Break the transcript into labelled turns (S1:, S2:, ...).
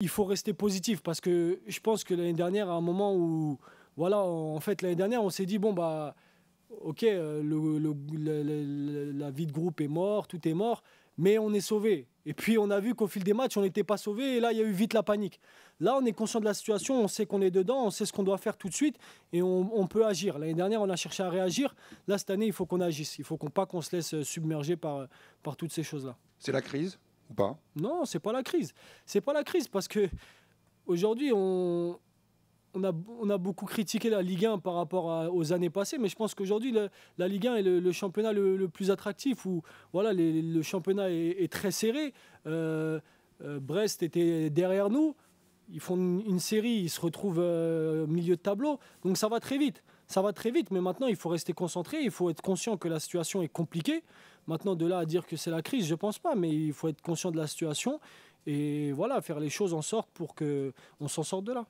S1: il faut rester positif parce que je pense que l'année dernière, à un moment où, voilà, en fait, l'année dernière, on s'est dit, bon, bah, ok, euh, le, la vie de groupe est morte, tout est mort, mais on est sauvé. Et puis, on a vu qu'au fil des matchs, on n'était pas sauvé et là, il y a eu vite la panique. Là, on est conscient de la situation, on sait qu'on est dedans, on sait ce qu'on doit faire tout de suite et on, peut agir. L'année dernière, on a cherché à réagir. Là, cette année, il faut qu'on agisse. Il ne faut pas qu'on se laisse submerger par, par toutes ces choses-là.
S2: C'est la crise ou
S1: Non, c'est pas la crise. C'est pas la crise parce que aujourd'hui, on, a, beaucoup critiqué la Ligue 1 par rapport aux années passées, mais je pense qu'aujourd'hui, la Ligue 1 est le, championnat le, plus attractif, où voilà, le championnat est, très serré. Euh, euh, Brest était derrière nous ils font une série, ils se retrouvent euh, milieu de tableau. Donc ça va très vite. Ça va très vite, mais maintenant, il faut rester concentré, il faut être conscient que la situation est compliquée. Maintenant, de là à dire que c'est la crise, je ne pense pas, mais il faut être conscient de la situation et voilà, faire les choses en sorte pour qu'on s'en sorte de là.